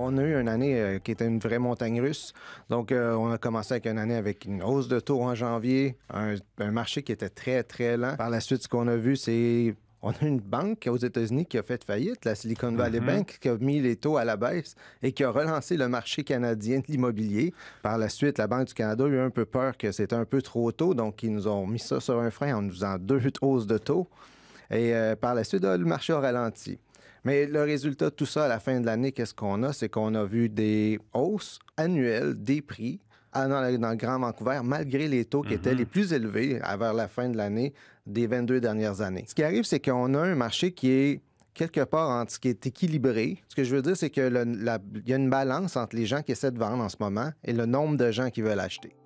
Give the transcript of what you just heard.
on a eu une année euh, qui était une vraie montagne russe. Donc, euh, on a commencé avec une année avec une hausse de taux en janvier, un, marché qui était très, très lent. Par la suite, ce qu'on a vu, c'est on a une banque aux États-Unis qui a fait faillite, la Silicon Valley mhm. Bank, qui a mis les taux à la baisse et qui a relancé le marché canadien de l'immobilier. Par la suite, la Banque du Canada a eu un peu peur que c'était un peu trop tôt, donc ils nous ont mis ça sur un frein en nous faisant deux hausses de taux. Et euh, par la suite, le marché a ralenti. Mais le résultat de tout ça à la fin de l'année, qu'est-ce qu'on a? C'est qu'on a vu des hausses annuelles des prix dans, le Grand Vancouver, malgré les taux qui étaient mhm. les plus élevés vers la fin de l'année des 22 dernières années. Ce qui arrive, c'est qu'on a un marché qui est quelque part entre ce qui est équilibré. Ce que je veux dire, c'est qu'il y a une balance entre les gens qui essaient de vendre en ce moment et le nombre de gens qui veulent acheter.